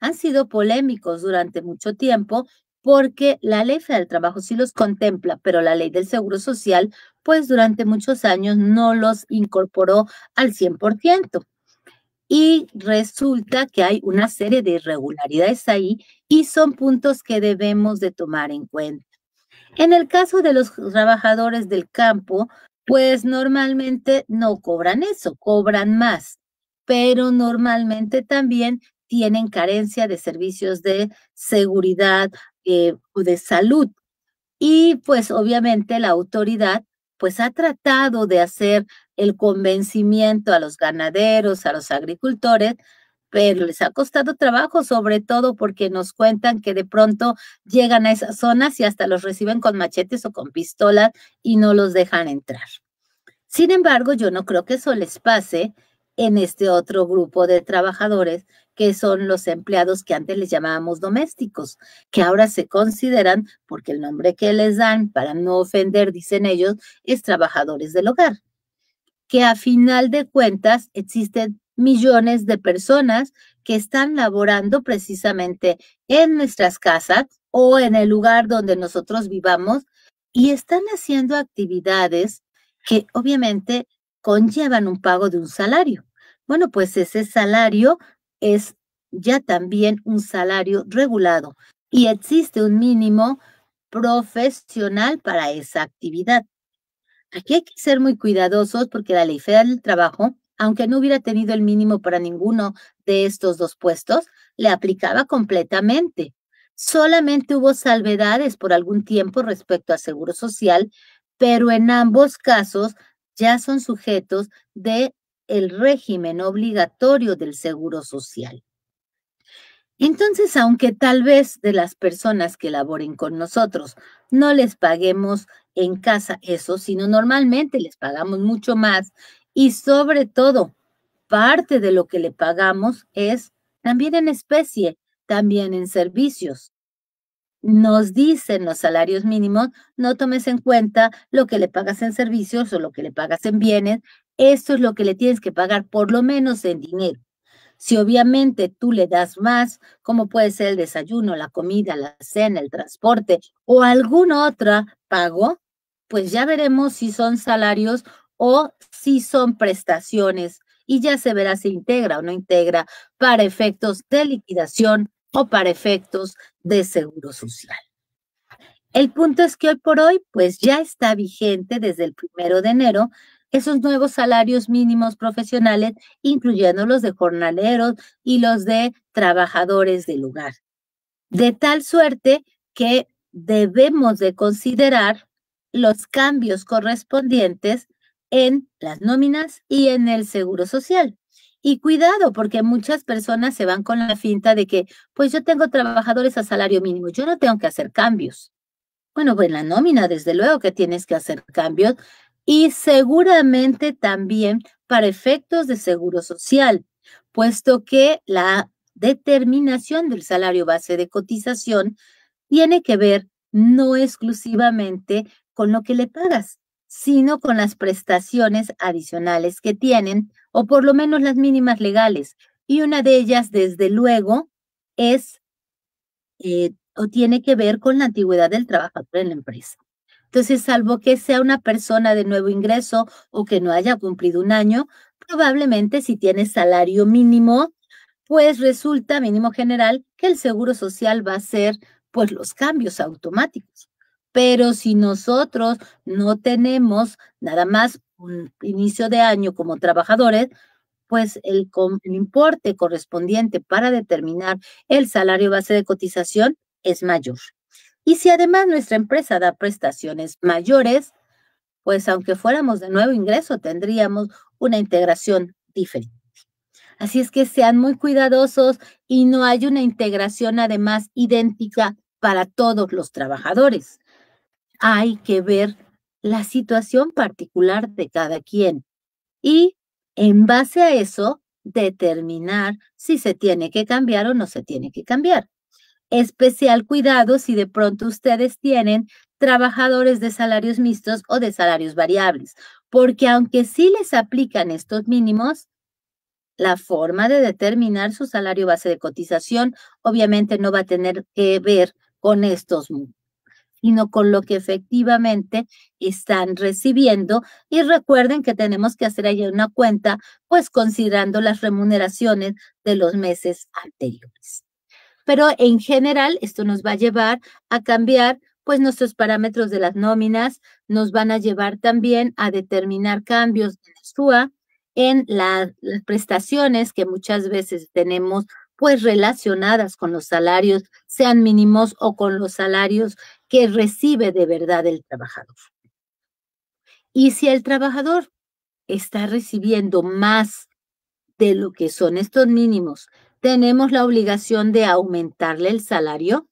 han sido polémicos durante mucho tiempo porque la ley federal del trabajo sí los contempla, pero la ley del seguro social, pues durante muchos años no los incorporó al 100%. Y resulta que hay una serie de irregularidades ahí y son puntos que debemos de tomar en cuenta. En el caso de los trabajadores del campo, pues normalmente no cobran eso, cobran más, pero normalmente también tienen carencia de servicios de seguridad eh, o de salud. Y pues obviamente la autoridad pues ha tratado de hacer el convencimiento a los ganaderos, a los agricultores, pero les ha costado trabajo, sobre todo porque nos cuentan que de pronto llegan a esas zonas y hasta los reciben con machetes o con pistolas y no los dejan entrar. Sin embargo, yo no creo que eso les pase en este otro grupo de trabajadores que son los empleados que antes les llamábamos domésticos, que ahora se consideran, porque el nombre que les dan para no ofender, dicen ellos, es trabajadores del hogar, que a final de cuentas existen millones de personas que están laborando precisamente en nuestras casas o en el lugar donde nosotros vivamos y están haciendo actividades que obviamente conllevan un pago de un salario. Bueno, pues ese salario es ya también un salario regulado y existe un mínimo profesional para esa actividad. Aquí hay que ser muy cuidadosos porque la ley federal del trabajo, aunque no hubiera tenido el mínimo para ninguno de estos dos puestos, le aplicaba completamente. Solamente hubo salvedades por algún tiempo respecto al seguro social, pero en ambos casos ya son sujetos de el régimen obligatorio del Seguro Social. Entonces, aunque tal vez de las personas que laboren con nosotros no les paguemos en casa eso, sino normalmente les pagamos mucho más y sobre todo, parte de lo que le pagamos es también en especie, también en servicios. Nos dicen los salarios mínimos, no tomes en cuenta lo que le pagas en servicios o lo que le pagas en bienes, esto es lo que le tienes que pagar, por lo menos en dinero. Si obviamente tú le das más, como puede ser el desayuno, la comida, la cena, el transporte o algún otro pago, pues ya veremos si son salarios o si son prestaciones y ya se verá si integra o no integra para efectos de liquidación o para efectos de seguro social. El punto es que hoy por hoy, pues ya está vigente desde el primero de enero esos nuevos salarios mínimos profesionales, incluyendo los de jornaleros y los de trabajadores de lugar. De tal suerte que debemos de considerar los cambios correspondientes en las nóminas y en el seguro social. Y cuidado, porque muchas personas se van con la finta de que, pues yo tengo trabajadores a salario mínimo, yo no tengo que hacer cambios. Bueno, pues en la nómina, desde luego que tienes que hacer cambios, y seguramente también para efectos de seguro social, puesto que la determinación del salario base de cotización tiene que ver no exclusivamente con lo que le pagas, sino con las prestaciones adicionales que tienen, o por lo menos las mínimas legales. Y una de ellas, desde luego, es eh, o tiene que ver con la antigüedad del trabajador en la empresa. Entonces, salvo que sea una persona de nuevo ingreso o que no haya cumplido un año, probablemente si tiene salario mínimo, pues resulta mínimo general que el seguro social va a ser pues los cambios automáticos. Pero si nosotros no tenemos nada más un inicio de año como trabajadores, pues el importe correspondiente para determinar el salario base de cotización es mayor. Y si además nuestra empresa da prestaciones mayores, pues aunque fuéramos de nuevo ingreso, tendríamos una integración diferente. Así es que sean muy cuidadosos y no hay una integración además idéntica para todos los trabajadores. Hay que ver la situación particular de cada quien y en base a eso determinar si se tiene que cambiar o no se tiene que cambiar especial cuidado si de pronto ustedes tienen trabajadores de salarios mixtos o de salarios variables, porque aunque sí les aplican estos mínimos, la forma de determinar su salario base de cotización obviamente no va a tener que ver con estos sino con lo que efectivamente están recibiendo. Y recuerden que tenemos que hacer ahí una cuenta, pues considerando las remuneraciones de los meses anteriores pero en general esto nos va a llevar a cambiar pues nuestros parámetros de las nóminas, nos van a llevar también a determinar cambios en en las prestaciones que muchas veces tenemos pues relacionadas con los salarios, sean mínimos o con los salarios que recibe de verdad el trabajador. Y si el trabajador está recibiendo más de lo que son estos mínimos, ¿Tenemos la obligación de aumentarle el salario?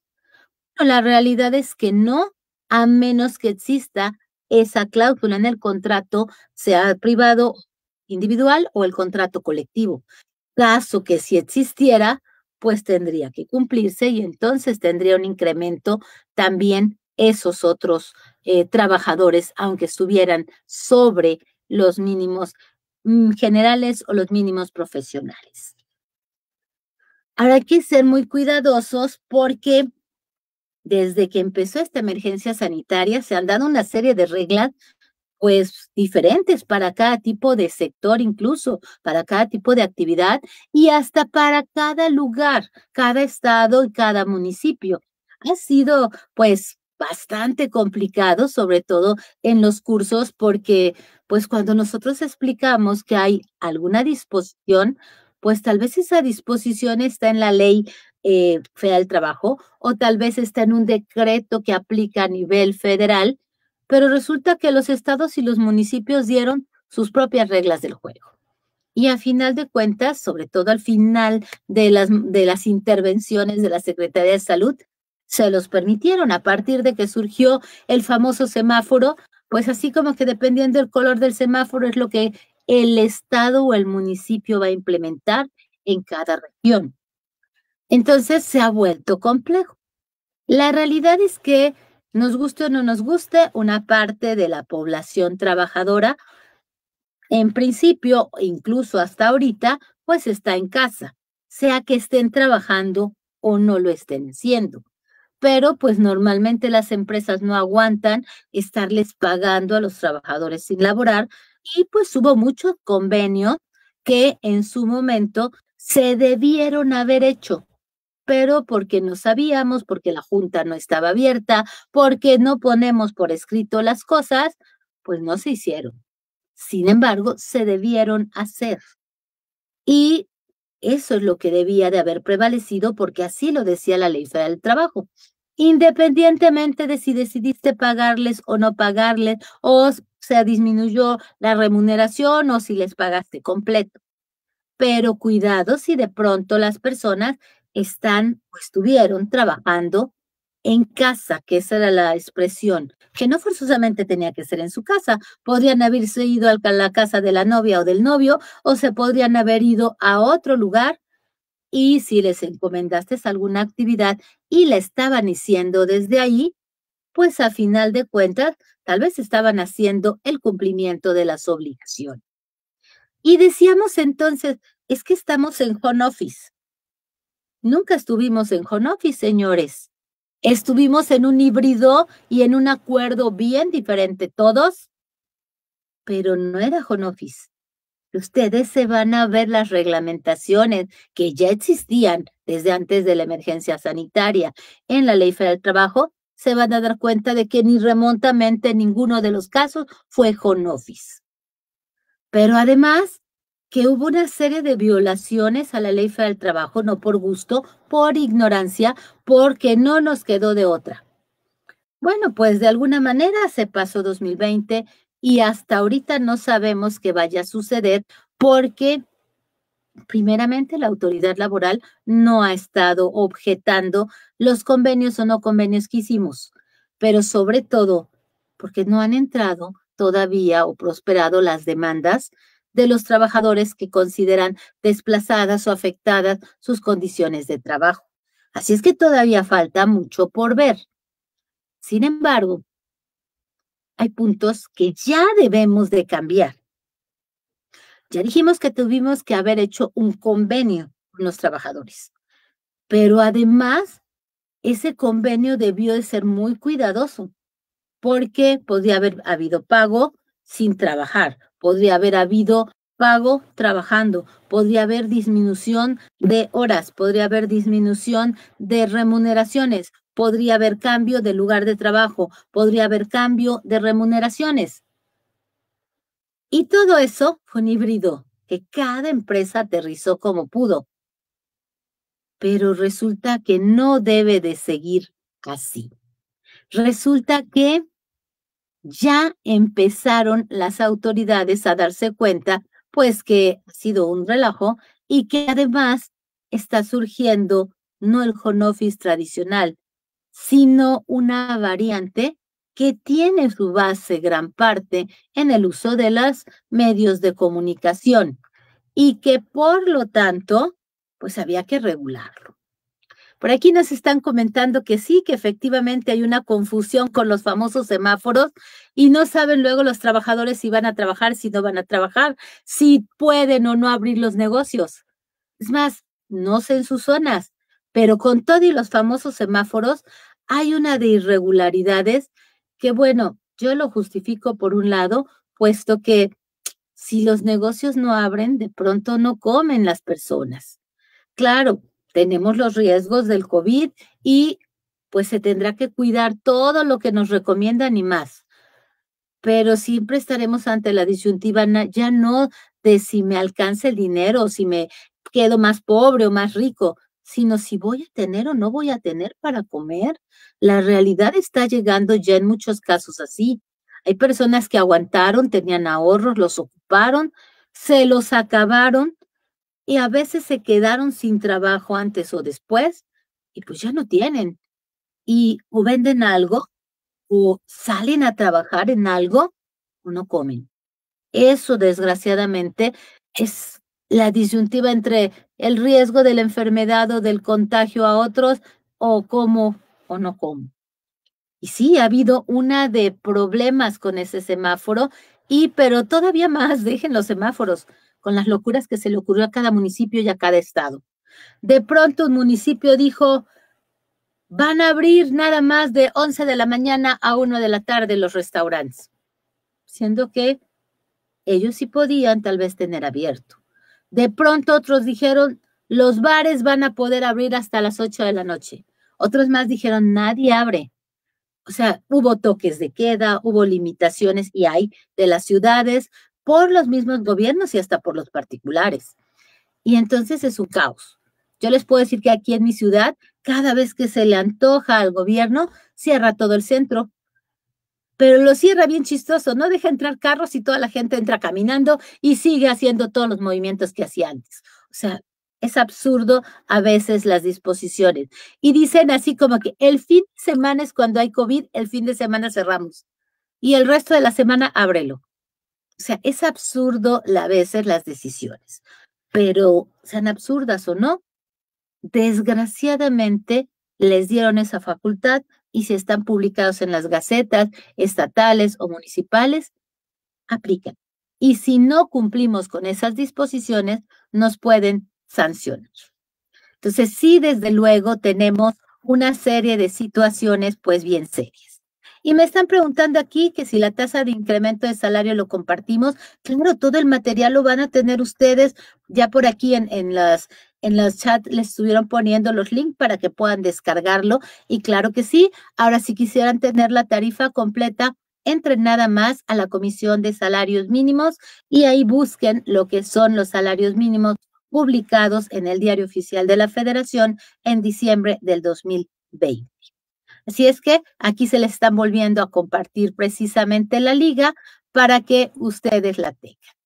Bueno, la realidad es que no, a menos que exista esa cláusula en el contrato, sea privado individual o el contrato colectivo. Caso que si existiera, pues tendría que cumplirse y entonces tendría un incremento también esos otros eh, trabajadores, aunque estuvieran sobre los mínimos mm, generales o los mínimos profesionales. Ahora hay que ser muy cuidadosos porque desde que empezó esta emergencia sanitaria se han dado una serie de reglas pues diferentes para cada tipo de sector, incluso para cada tipo de actividad y hasta para cada lugar, cada estado y cada municipio. Ha sido pues bastante complicado, sobre todo en los cursos, porque pues cuando nosotros explicamos que hay alguna disposición, pues tal vez esa disposición está en la ley eh, federal del trabajo o tal vez está en un decreto que aplica a nivel federal, pero resulta que los estados y los municipios dieron sus propias reglas del juego. Y a final de cuentas, sobre todo al final de las, de las intervenciones de la Secretaría de Salud, se los permitieron a partir de que surgió el famoso semáforo, pues así como que dependiendo del color del semáforo es lo que el Estado o el municipio va a implementar en cada región. Entonces se ha vuelto complejo. La realidad es que, nos guste o no nos guste, una parte de la población trabajadora, en principio, incluso hasta ahorita, pues está en casa, sea que estén trabajando o no lo estén haciendo. Pero pues normalmente las empresas no aguantan estarles pagando a los trabajadores sin laborar y pues hubo muchos convenios que en su momento se debieron haber hecho, pero porque no sabíamos, porque la junta no estaba abierta, porque no ponemos por escrito las cosas, pues no se hicieron. Sin embargo, se debieron hacer. Y eso es lo que debía de haber prevalecido porque así lo decía la ley federal del trabajo. Independientemente de si decidiste pagarles o no pagarles, o sea, disminuyó la remuneración o si les pagaste completo. Pero cuidado si de pronto las personas están o estuvieron trabajando en casa, que esa era la expresión, que no forzosamente tenía que ser en su casa. Podrían haberse ido a la casa de la novia o del novio o se podrían haber ido a otro lugar. Y si les encomendaste alguna actividad y la estaban haciendo desde ahí, pues a final de cuentas tal vez estaban haciendo el cumplimiento de las obligaciones. Y decíamos entonces, es que estamos en home office. Nunca estuvimos en home office, señores. Estuvimos en un híbrido y en un acuerdo bien diferente todos, pero no era home office. Ustedes se van a ver las reglamentaciones que ya existían desde antes de la emergencia sanitaria en la ley federal del trabajo se van a dar cuenta de que ni remontamente ninguno de los casos fue home office. Pero además que hubo una serie de violaciones a la ley federal del trabajo, no por gusto, por ignorancia, porque no nos quedó de otra. Bueno, pues de alguna manera se pasó 2020 y hasta ahorita no sabemos qué vaya a suceder porque Primeramente, la autoridad laboral no ha estado objetando los convenios o no convenios que hicimos, pero sobre todo porque no han entrado todavía o prosperado las demandas de los trabajadores que consideran desplazadas o afectadas sus condiciones de trabajo. Así es que todavía falta mucho por ver. Sin embargo, hay puntos que ya debemos de cambiar ya dijimos que tuvimos que haber hecho un convenio con los trabajadores, pero además ese convenio debió de ser muy cuidadoso porque podría haber habido pago sin trabajar, podría haber habido pago trabajando, podría haber disminución de horas, podría haber disminución de remuneraciones, podría haber cambio de lugar de trabajo, podría haber cambio de remuneraciones. Y todo eso fue híbrido que cada empresa aterrizó como pudo. Pero resulta que no debe de seguir así. Resulta que ya empezaron las autoridades a darse cuenta, pues que ha sido un relajo y que además está surgiendo no el home office tradicional, sino una variante que tiene su base gran parte en el uso de los medios de comunicación y que por lo tanto, pues había que regularlo. Por aquí nos están comentando que sí, que efectivamente hay una confusión con los famosos semáforos y no saben luego los trabajadores si van a trabajar, si no van a trabajar, si pueden o no abrir los negocios. Es más, no sé en sus zonas, pero con todo y los famosos semáforos hay una de irregularidades que bueno, yo lo justifico por un lado, puesto que si los negocios no abren, de pronto no comen las personas. Claro, tenemos los riesgos del COVID y pues se tendrá que cuidar todo lo que nos recomiendan y más. Pero siempre estaremos ante la disyuntiva ya no de si me alcanza el dinero o si me quedo más pobre o más rico, sino si voy a tener o no voy a tener para comer. La realidad está llegando ya en muchos casos así. Hay personas que aguantaron, tenían ahorros, los ocuparon, se los acabaron y a veces se quedaron sin trabajo antes o después y pues ya no tienen. Y o venden algo o salen a trabajar en algo o no comen. Eso desgraciadamente es la disyuntiva entre el riesgo de la enfermedad o del contagio a otros o cómo o no cómo. Y sí, ha habido una de problemas con ese semáforo y pero todavía más, dejen los semáforos, con las locuras que se le ocurrió a cada municipio y a cada estado. De pronto un municipio dijo, van a abrir nada más de 11 de la mañana a 1 de la tarde los restaurantes, siendo que ellos sí podían tal vez tener abierto. De pronto otros dijeron, los bares van a poder abrir hasta las 8 de la noche. Otros más dijeron, nadie abre. O sea, hubo toques de queda, hubo limitaciones y hay de las ciudades por los mismos gobiernos y hasta por los particulares. Y entonces es un caos. Yo les puedo decir que aquí en mi ciudad, cada vez que se le antoja al gobierno, cierra todo el centro pero lo cierra bien chistoso, no deja entrar carros y toda la gente entra caminando y sigue haciendo todos los movimientos que hacía antes. O sea, es absurdo a veces las disposiciones. Y dicen así como que el fin de semana es cuando hay COVID, el fin de semana cerramos y el resto de la semana ábrelo. O sea, es absurdo a veces las decisiones, pero sean absurdas o no, desgraciadamente les dieron esa facultad y si están publicados en las gacetas estatales o municipales, aplican. Y si no cumplimos con esas disposiciones, nos pueden sancionar. Entonces, sí, desde luego tenemos una serie de situaciones pues bien serias. Y me están preguntando aquí que si la tasa de incremento de salario lo compartimos. Claro, todo el material lo van a tener ustedes ya por aquí en, en, las, en los chats les estuvieron poniendo los links para que puedan descargarlo. Y claro que sí, ahora si quisieran tener la tarifa completa, entren nada más a la Comisión de Salarios Mínimos y ahí busquen lo que son los salarios mínimos publicados en el Diario Oficial de la Federación en diciembre del 2020. Así es que aquí se les están volviendo a compartir precisamente la liga para que ustedes la tengan.